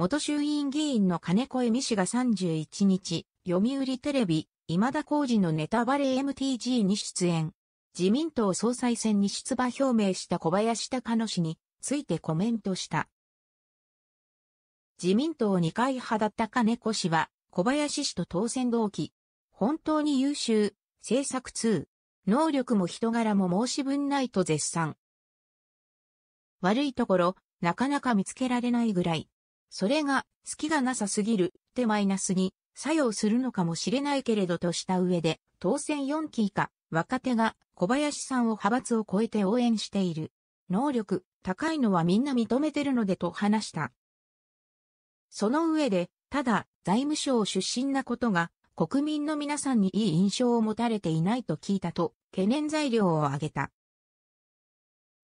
元衆院議員の金子恵美氏が31日、読売テレビ、今田耕司のネタバレ MTG に出演。自民党総裁選に出馬表明した小林隆の氏についてコメントした。自民党二階派だった金子氏は、小林氏と当選同期。本当に優秀、政策通。能力も人柄も申し分ないと絶賛。悪いところ、なかなか見つけられないぐらい、それが、好きがなさすぎる、ってマイナスに、作用するのかもしれないけれどとした上で、当選4期以下、若手が小林さんを派閥を超えて応援している。能力、高いのはみんな認めてるのでと話した。その上で、ただ、財務省出身なことが、国民の皆さんにいい印象を持たれていないと聞いたと、懸念材料を挙げた。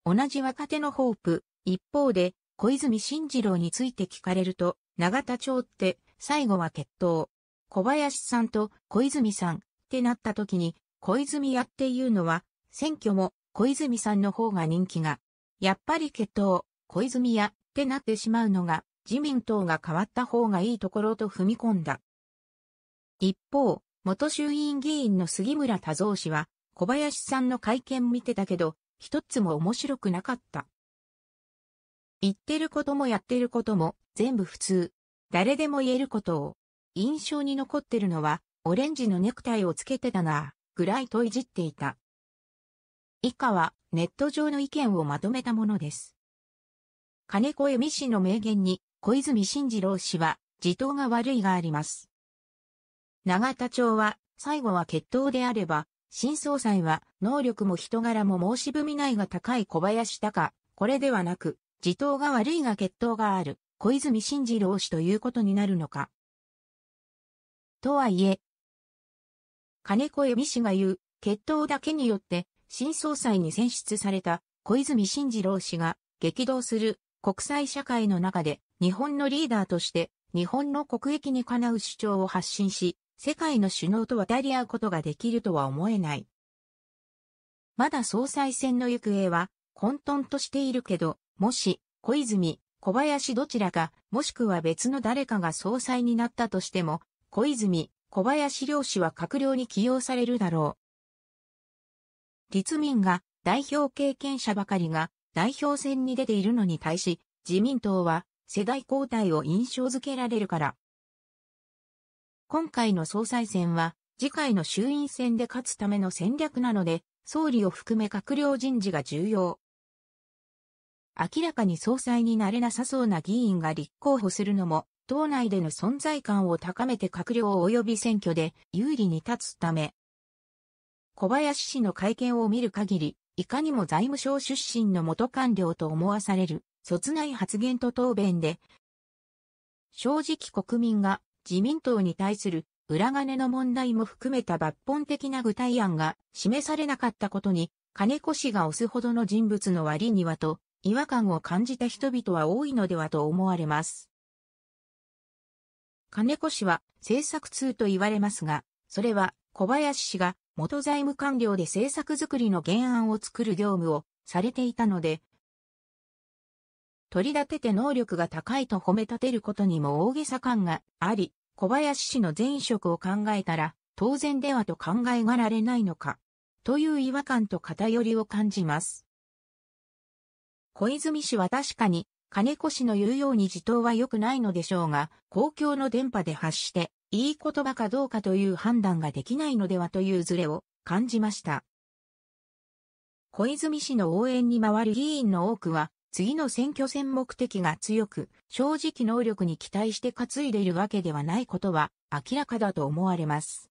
同じ若手のホープ、一方で、小泉進次郎について聞かれると、永田町って最後は決闘。小林さんと小泉さんってなった時に、小泉屋っていうのは、選挙も小泉さんの方が人気が、やっぱり決闘、小泉屋ってなってしまうのが、自民党が変わった方がいいところと踏み込んだ。一方、元衆院議員の杉村多蔵氏は、小林さんの会見見てたけど、一つも面白くなかった。言ってることもやってることも全部普通。誰でも言えることを。印象に残ってるのは、オレンジのネクタイをつけてたなぐらいといじっていた。以下はネット上の意見をまとめたものです。金子恵美氏の名言に小泉進次郎氏は自頭が悪いがあります。永田町は最後は決闘であれば、新総裁は能力も人柄も申し分ないが高い小林高、これではなく、地頭が悪いが血統がある、小泉進次郎氏ということになるのか。とはいえ、金子恵美氏が言う、血統だけによって、新総裁に選出された小泉進次郎氏が激動する国際社会の中で日本のリーダーとして日本の国益にかなう主張を発信し、世界の首脳と渡り合うことができるとは思えない。まだ総裁選の行方は混沌としているけど、もし、小泉、小林どちらか、もしくは別の誰かが総裁になったとしても、小泉、小林両氏は閣僚に起用されるだろう。立民が代表経験者ばかりが代表選に出ているのに対し、自民党は世代交代を印象づけられるから。今回の総裁選は、次回の衆院選で勝つための戦略なので、総理を含め閣僚人事が重要。明らかに総裁になれなさそうな議員が立候補するのも、党内での存在感を高めて閣僚及び選挙で有利に立つため。小林氏の会見を見る限り、いかにも財務省出身の元官僚と思わされる、卒内発言と答弁で、正直国民が自民党に対する裏金の問題も含めた抜本的な具体案が示されなかったことに、金子氏が推すほどの人物の割にはと違和感を感じた人々は多いのではと思われます。金子氏は政策通と言われますが、それは小林氏が元財務官僚で政策づくりの原案を作る業務をされていたので、取り立てて能力が高いと褒め立てることにも大げさ感があり、小林氏の前職を考えたら当然ではと考えがられないのか、という違和感と偏りを感じます。小泉氏は確かに、金子氏の言うように自頭は良くないのでしょうが、公共の電波で発して、いい言葉かどうかという判断ができないのではというズレを感じました。小泉氏の応援に回る議員の多くは、次の選挙戦目的が強く、正直能力に期待して担いでいるわけではないことは明らかだと思われます。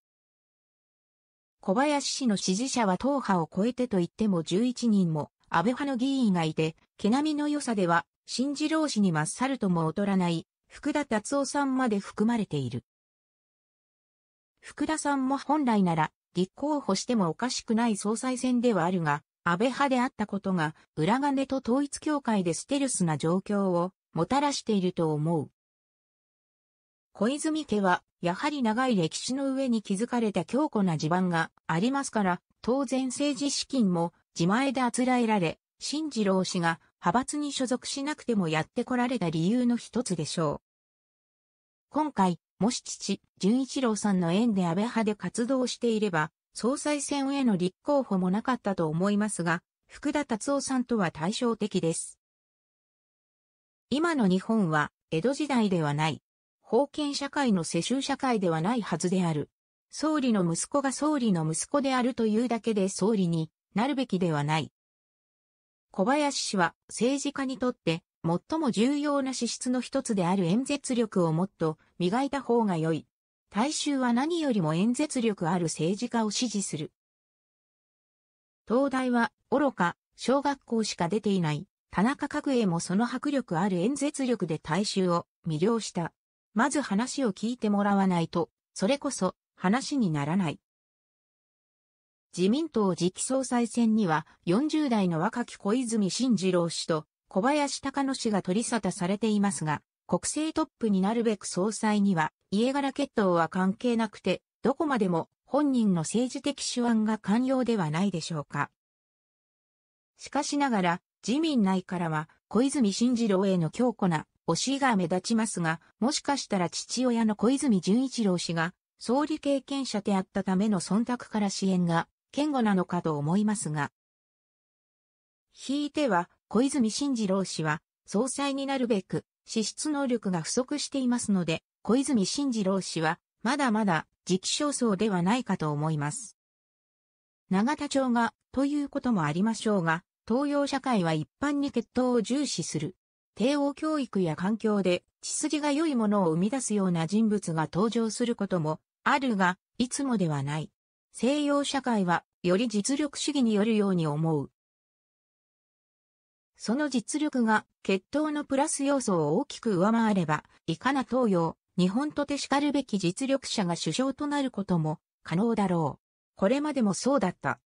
小林氏の支持者は党派を超えてと言っても11人も安倍派の議員がいて、毛並みの良さでは、新次郎氏にさるとも劣らない、福田達夫さんまで含まれている。福田さんも本来なら、立候補してもおかしくない総裁選ではあるが、安倍派であったことが、裏金と統一協会でステルスな状況を、もたらしていると思う。小泉家は、やはり長い歴史の上に築かれた強固な地盤がありますから、当然政治資金も自前であつらえられ、新次郎氏が派閥に所属しなくてもやってこられた理由の一つでしょう。今回、もし父、純一郎さんの縁で安倍派で活動していれば、総裁選への立候補もなかったと思いますが、福田達夫さんとは対照的です。今の日本は、江戸時代ではない。封建社会の世襲社会ではないはずである。総理の息子が総理の息子であるというだけで総理になるべきではない。小林氏は政治家にとって最も重要な資質の一つである演説力をもっと磨いた方が良い。大衆は何よりも演説力ある政治家を支持する。東大は愚か、小学校しか出ていない、田中角栄もその迫力ある演説力で大衆を魅了した。まず話を聞いてもらわないと、それこそ話にならない。自民党次期総裁選には40代の若き小泉進次郎氏と小林隆野氏が取り沙汰されていますが、国政トップになるべく総裁には家柄決闘は関係なくて、どこまでも本人の政治的手腕が寛容ではないでしょうか。しかしながら、自民内からは小泉進次郎への強固な推しが目立ちますが、もしかしたら父親の小泉純一郎氏が総理経験者であったための忖度から支援が堅固なのかと思いますが。引いては、小泉進次郎氏は、総裁になるべく、資質能力が不足していますので、小泉進次郎氏は、まだまだ、時期尚早ではないかと思います。永田町が、ということもありましょうが、東洋社会は一般に血統を重視する。帝王教育や環境で、血筋が良いものを生み出すような人物が登場することも、あるが、いつもではない。西洋社会はより実力主義によるように思う。その実力が血統のプラス要素を大きく上回れば、いかな東洋、日本とてしかるべき実力者が首相となることも可能だろう。これまでもそうだった。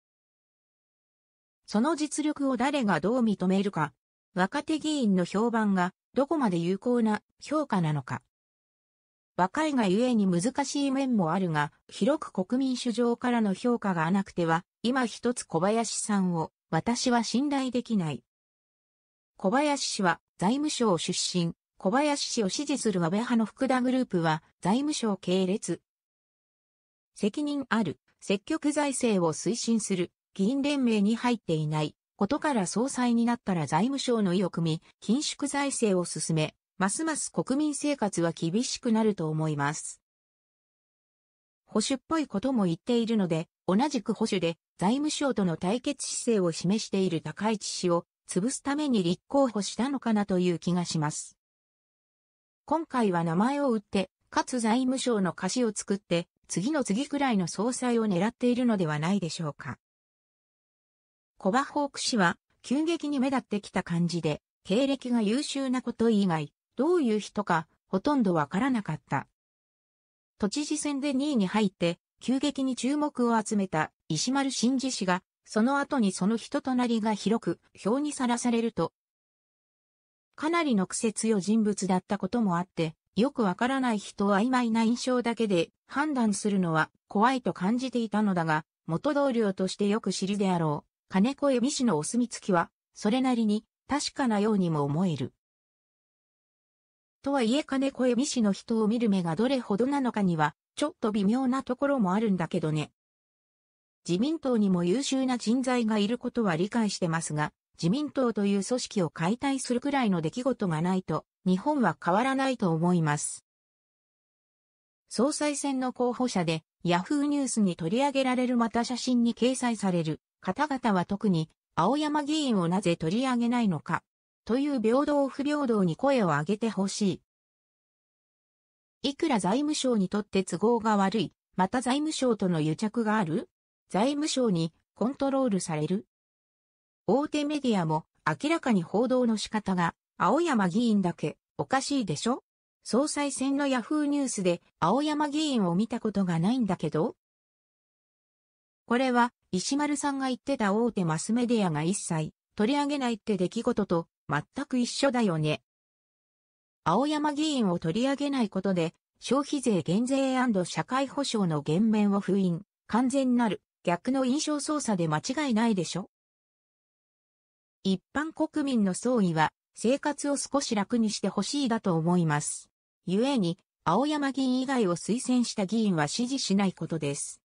その実力を誰がどう認めるか、若手議員の評判がどこまで有効な評価なのか。若いがゆえに難しい面もあるが、広く国民主上からの評価がなくては、今一つ小林さんを、私は信頼できない。小林氏は、財務省出身、小林氏を支持する安倍派の福田グループは、財務省系列。責任ある、積極財政を推進する、議員連盟に入っていない、ことから総裁になったら財務省の意を組み、緊縮財政を進め、ますます国民生活は厳しくなると思います。保守っぽいことも言っているので、同じく保守で財務省との対決姿勢を示している高市氏を潰すために立候補したのかなという気がします。今回は名前を売って、かつ財務省の貸しを作って、次の次くらいの総裁を狙っているのではないでしょうか。コバホーク氏は、急激に目立ってきた感じで、経歴が優秀なこと以外、どういう人か、ほとんどわからなかった。都知事選で2位に入って、急激に注目を集めた石丸真二氏が、その後にその人となりが広く、票にさらされると、かなりの癖強人物だったこともあって、よくわからない人を曖昧な印象だけで判断するのは怖いと感じていたのだが、元同僚としてよく知りであろう、金子恵美氏のお墨付きは、それなりに確かなようにも思える。とはいえ金子恵美氏の人を見る目がどれほどなのかには、ちょっと微妙なところもあるんだけどね。自民党にも優秀な人材がいることは理解してますが、自民党という組織を解体するくらいの出来事がないと、日本は変わらないと思います。総裁選の候補者で、ヤフーニュースに取り上げられるまた写真に掲載される方々は特に、青山議員をなぜ取り上げないのか、という平等不平等に声を上げてほしい。いくら財務省にとって都合が悪い、また財務省との癒着がある財務省にコントロールされる大手メディアも明らかに報道の仕方が青山議員だけおかしいでしょ総裁選のヤフーニュースで青山議員を見たことがないんだけどこれは石丸さんが言ってた大手マスメディアが一切取り上げないって出来事と全く一緒だよね。青山議員を取り上げないことで、消費税減税社会保障の減免を封印、完全なる逆の印象操作で間違いないでしょ一般国民の総意は、生活を少し楽にしてほしいだと思います。故に、青山議員以外を推薦した議員は支持しないことです。